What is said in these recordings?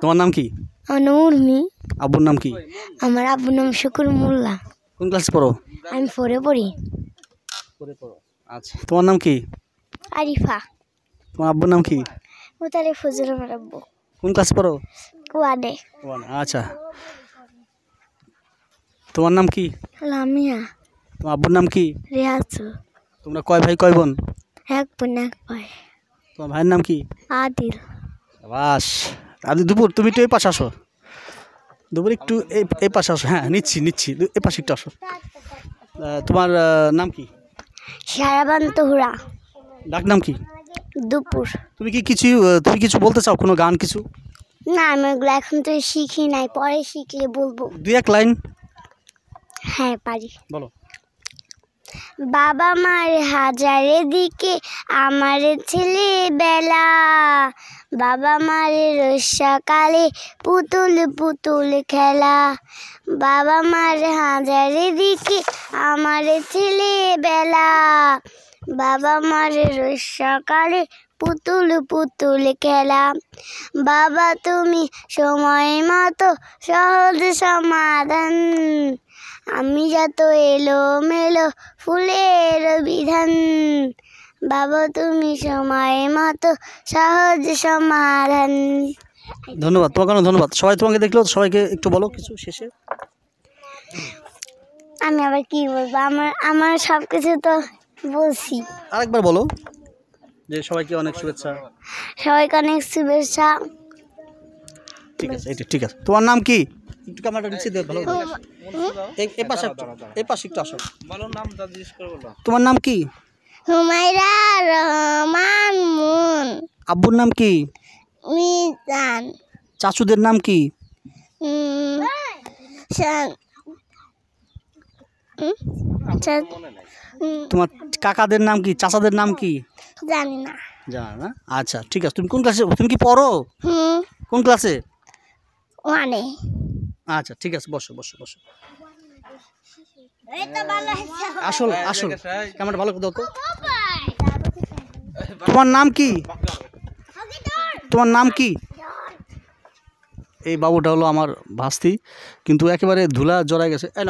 তোমার নাম কি আমার আবুর আব্বুর নাম কি আমার আব্বুর নাম শুকুর মোল্লা কোন ক্লাস পড়ো আমি ফোরে পড়ি আচ্ছা তোমার নাম কি আরিফা তোমার আব্বুর নাম কি মুতারে ফজল আমার আব্বু কোন ক্লাস পড়ো ওয়ানে আচ্ছা তোমার নাম কি লামিয়া তোমার আব্বুর নাম কি রিয়াজু তোমরা কয় ভাই কয় বোন এক বোন এক ভাই তোমার ভাইয়ের নাম কি আদিল বাস আপনি দুপুর তুমি একটু এই পাশে আসো দুপুর একটু এই এই পাশে আসো হ্যাঁ নিচ্ছি নিচ্ছি এই পাশে একটু আসো তোমার নাম কি সারাবান্ত হুরা ডাক নাম কি দুপুর তুমি কি কিছু তুমি কিছু বলতে চাও কোনো গান কিছু না আমি ওগুলো এখন তো শিখি নাই পরে শিখলে বলবো দু এক লাইন হ্যাঁ পারি বলো বাবা মার হাজারে দিকে আমার ছেলে বেলা বাবা মার রস্যাকালে পুতুল পুতুল খেলা বাবা মার হাজারে দিকে আমার ছেলেবেলা বাবা মার কালে পুতুল পুতুল খেলা বাবা তুমি সময় মতো সহজ সমাধান আমি যত এলো মেলো ফুলের বিধান বাবা তুমি সময় মতো সহজ সমাধান ধন্যবাদ তোমাকে অনেক ধন্যবাদ সবাই তোমাকে দেখলো সবাইকে একটু বলো কিছু শেষে আমি আবার কি বলবো আমার আমার সব কিছু তো বলছি আরেকবার বলো যে সবাইকে অনেক শুভেচ্ছা সবাইকে অনেক শুভেচ্ছা ঠিক আছে ঠিক আছে তোমার নাম কি একটু ক্যামেরাটা নিচে দেওয়া ভালো এই পাশে এই তোমার নাম কি হুমাইরা রহমান মুন আব্বুর নাম কি মিজান চাচুদের নাম কি তোমার কাকাদের নাম কি চাচাদের নাম কি জানি না জানা না আচ্ছা ঠিক আছে তুমি কোন ক্লাসে তুমি কি পড়ো কোন ক্লাসে ওয়ানে আচ্ছা ঠিক আছে বসো বসো বসো আসল হ্যাঁ, আসল ক্যামেরাটা ভালো দেখো তোমার নাম কি তোমার নাম কি এই বাবুটা হলো আমার ভাস্তি কিন্তু একেবারে ধুলা জড়ায় গেছে এন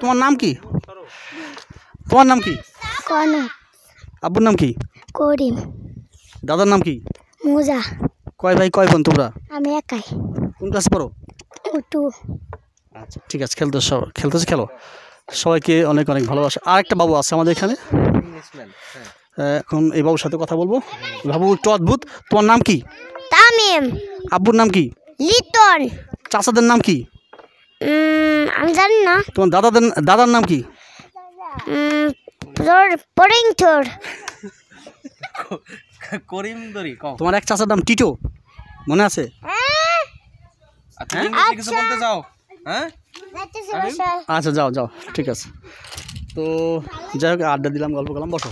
তোমার নাম কি তোমার নাম কি আব্বুর নাম কি করিম দাদার নাম কি মোজা কয় ভাই কয় বোন তোমরা আমি একাই কোন ক্লাস পড়ো আচ্ছা ঠিক আছে খেলতে সব খেলতেছে খেলো সবাইকে অনেক অনেক ভালোবাসা আর একটা বাবু আছে আমাদের এখানে হ্যাঁ। হ্যাঁ, এখন এই বাবুর সাথে কথা বলবো বাবু একটু অদ্ভুত তোমার নাম কি তামিম আব্বুর নাম কি লিটন চাচাদের নাম কি আমি জানি না তোমার দাদাদের দাদার নাম কি তোমার এক চাচার নাম টিটো মনে আছে হ্যাঁ। হ্যাঁ, আচ্ছা।, হ্যাঁ? আচ্ছা, আচ্ছা যাও যাও ঠিক আছে তো যাই হোক আড্ডা দিলাম গল্প করলাম বসো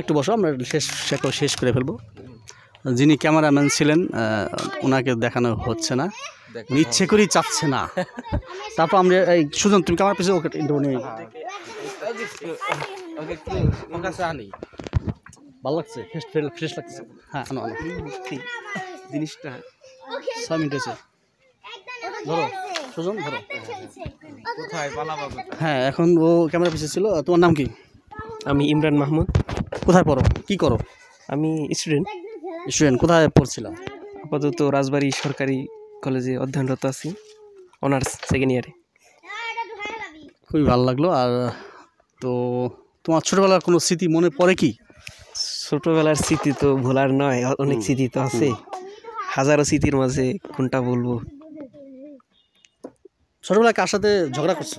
একটু বসো আমরা শেষ শেষ করে ফেলবো যিনি ক্যামেরাম্যান ছিলেন ওনাকে দেখানো হচ্ছে না ইচ্ছে করেই চাচ্ছে না তারপর আমরা এই সুজন তুমি ক্যামেরা পিছিয়ে ওকে ধরে ভালো লাগছে ফ্রেশ লাগছে হ্যাঁ জিনিসটা ছয় মিনিট ধরো সুজন ধরো হ্যাঁ এখন ও ক্যামেরা পিছিয়ে ছিল তোমার নাম কি আমি ইমরান মাহমুদ কোথায় পড়ো কি করো আমি স্টুডেন্ট স্টুডেন্ট কোথায় পড়ছিলাম আপাতত রাজবাড়ি সরকারি কলেজে অধ্যয়নরত আছি অনার্স সেকেন্ড হ্যাঁ, ইয়ারে খুবই ভালো লাগলো আর তো তোমার ছোটোবেলার কোনো স্মৃতি মনে পড়ে কি ছোটোবেলার স্মৃতি তো ভোলার নয় অনেক স্মৃতি তো আছে হাজারো স্মৃতির মাঝে কোনটা বলবো ছোটবেলায় কার সাথে ঝগড়া করছো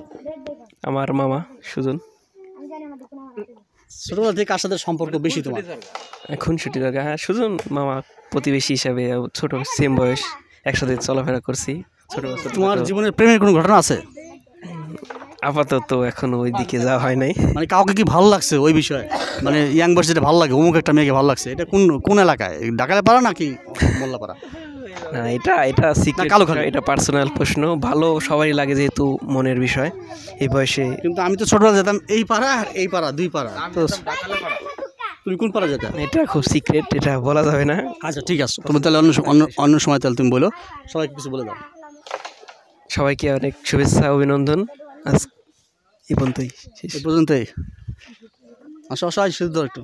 আমার মামা সুজন ছোটবেলা থেকে কার সাথে সম্পর্ক বেশি তোমার এখন ছুটি দরকার হ্যাঁ সুজন মামা প্রতিবেশী হিসাবে ছোট সেম বয়স একসাথে চলাফেরা করছি ছোট তোমার জীবনের প্রেমের কোনো ঘটনা আছে আপাতত এখন ওই দিকে যাওয়া হয় নাই মানে কাউকে কি ভালো লাগছে ওই বিষয়ে মানে ইয়াং বয়সে যেটা ভালো লাগে অমুক একটা মেয়েকে ভালো লাগছে এটা কোন কোন এলাকায় ডাকালে পাড়া নাকি পাড়া এটা এটা কালো কালো এটা পার্সোনাল প্রশ্ন ভালো সবারই লাগে যেহেতু মনের বিষয় এই বয়সে কিন্তু আমি তো ছোটবেলা যেতাম এই পাড়া আর এই পাড়া দুই পাড়া তো তুমি কোন পাড়া যেতাম এটা খুব সিক্রেট এটা বলা যাবে না আচ্ছা ঠিক আছে তুমি তাহলে অন্য অন্য সময় তাহলে তুমি বলো সবাইকে কিছু বলে দাও সবাইকে অনেক শুভেচ্ছা অভিনন্দন আজ এ পর্যন্তই এ পর্যন্তই আসো আসো আজ শুধু একটু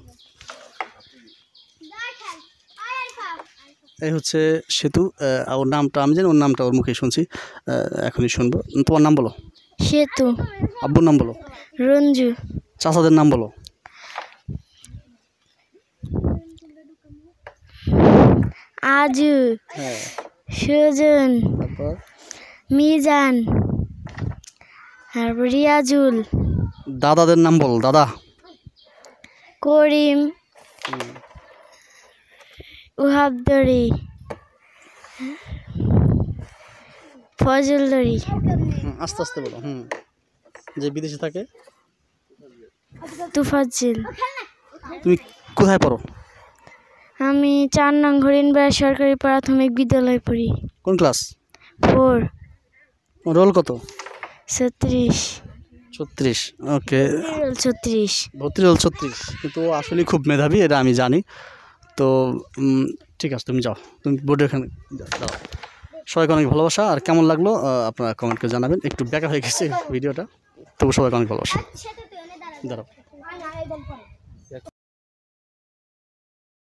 এই হচ্ছে সেতু ওর নামটা আমি জানি ওর নামটা ওর মুখে শুনছি এখনই শুনবো তোমার নাম বলো সেতু আব্বুর নাম বলো রঞ্জু চাচাদের নাম বলো আজু হ্যাঁ। সুজন মিজান রিয়াজুল দাদাদের নাম বল দাদা করিম ফজল দড়ি আস্তে আস্তে বলো হুম যে বিদেশে থাকে তুফাজিল তুমি কোথায় পড়ো আমি চার নং হরিণবাড়া সরকারি প্রাথমিক বিদ্যালয়ে পড়ি কোন ক্লাস ফোর রোল কত ছত্রিশ ছত্রিশ ওকে ছত্রিশ ভর্তি রোল ছত্রিশ কিন্তু আসলে খুব মেধাবী এটা আমি জানি তো ঠিক আছে তুমি যাও তুমি বোর্ডের ওখানে যাও সবাইকে অনেক ভালোবাসা আর কেমন লাগলো আপনারা কমেন্টকে জানাবেন একটু ব্যাকা হয়ে গেছে ভিডিওটা তবু সবাইকে অনেক ভালোবাসা আচ্ছা, দাঁড়াও